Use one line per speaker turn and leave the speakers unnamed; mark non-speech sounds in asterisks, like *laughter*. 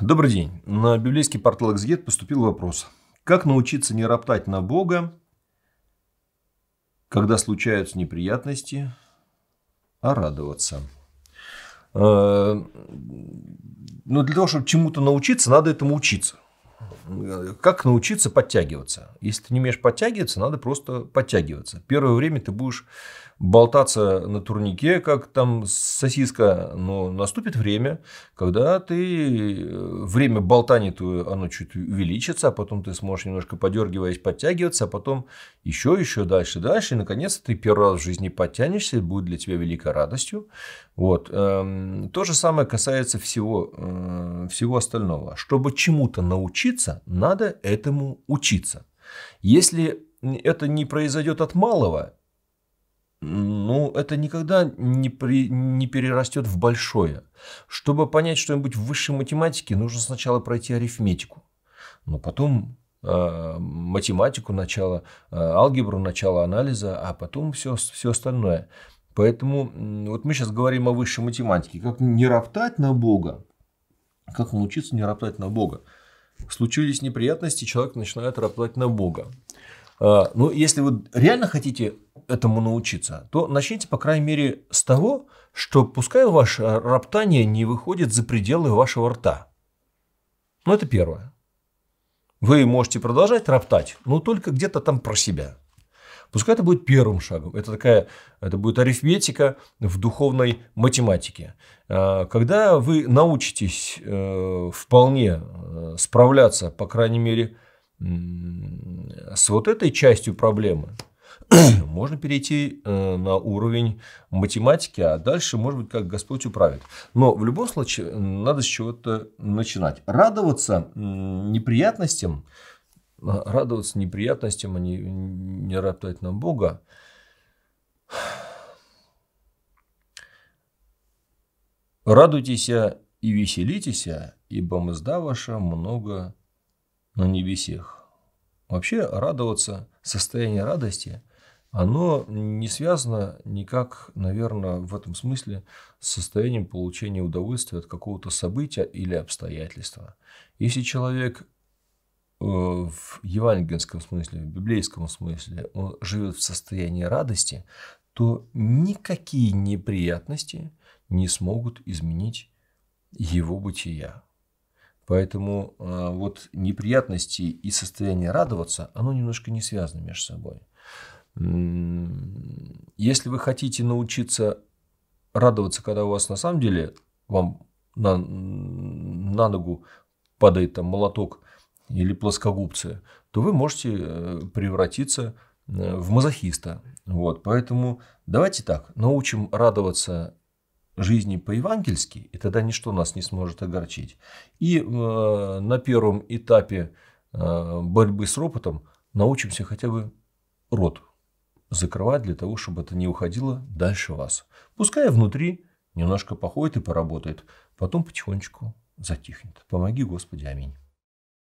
Добрый день. На библейский портал «Эксгет» поступил вопрос. Как научиться не роптать на Бога, когда случаются неприятности, а радоваться? Э, Но ну, для того, чтобы чему-то научиться, надо этому учиться как научиться подтягиваться. Если ты не умеешь подтягиваться, надо просто подтягиваться. Первое время ты будешь болтаться на турнике, как там сосиска, но наступит время, когда ты э, время болтания твое, оно чуть увеличится, а потом ты сможешь немножко подергиваясь подтягиваться, а потом еще, еще дальше, дальше, и наконец ты первый раз в жизни подтянешься, это будет для тебя великой радостью. Вот. Эм, то же самое касается всего, э, всего остального. Чтобы чему-то научиться, надо этому учиться. Если это не произойдет от малого, ну, это никогда не, при, не перерастет в большое. Чтобы понять что-нибудь в высшей математике, нужно сначала пройти арифметику. ну потом э, математику, начало э, алгебру, начало анализа, а потом все, все остальное. Поэтому вот мы сейчас говорим о высшей математике. Как не роптать на Бога, как научиться не роптать на Бога случились неприятности, человек начинает роптать на Бога. А, но ну, если вы реально хотите этому научиться, то начните, по крайней мере, с того, что пускай ваше роптание не выходит за пределы вашего рта. Ну, это первое. Вы можете продолжать роптать, но только где-то там про себя – Пускай это будет первым шагом. Это такая, это будет арифметика в духовной математике. А, когда вы научитесь э, вполне э, справляться, по крайней мере, с вот этой частью проблемы, *clears throat* можно перейти э, на уровень математики, а дальше, может быть, как Господь управит. Но в любом случае надо с чего-то начинать. Радоваться неприятностям радоваться неприятностям, а не, не роптать на Бога. Радуйтесь и веселитесь, ибо мзда ваша много на небесех. Вообще радоваться, состояние радости, оно не связано никак, наверное, в этом смысле с состоянием получения удовольствия от какого-то события или обстоятельства. Если человек э, в евангельском смысле, в библейском смысле, он живет в состоянии радости, то никакие неприятности не смогут изменить его бытия. Поэтому а, вот неприятности и состояние радоваться, оно немножко не связано между собой. Если вы хотите научиться радоваться, когда у вас на самом деле вам на, на ногу падает там молоток или плоскогубцы, то вы можете э, превратиться э, в мазохиста. Вот, поэтому давайте так, научим радоваться жизни по-евангельски, и тогда ничто нас не сможет огорчить. И э, на первом этапе э, борьбы с ропотом научимся хотя бы рот закрывать для того, чтобы это не уходило дальше вас. Пускай внутри немножко походит и поработает, потом потихонечку затихнет. Помоги, Господи, аминь.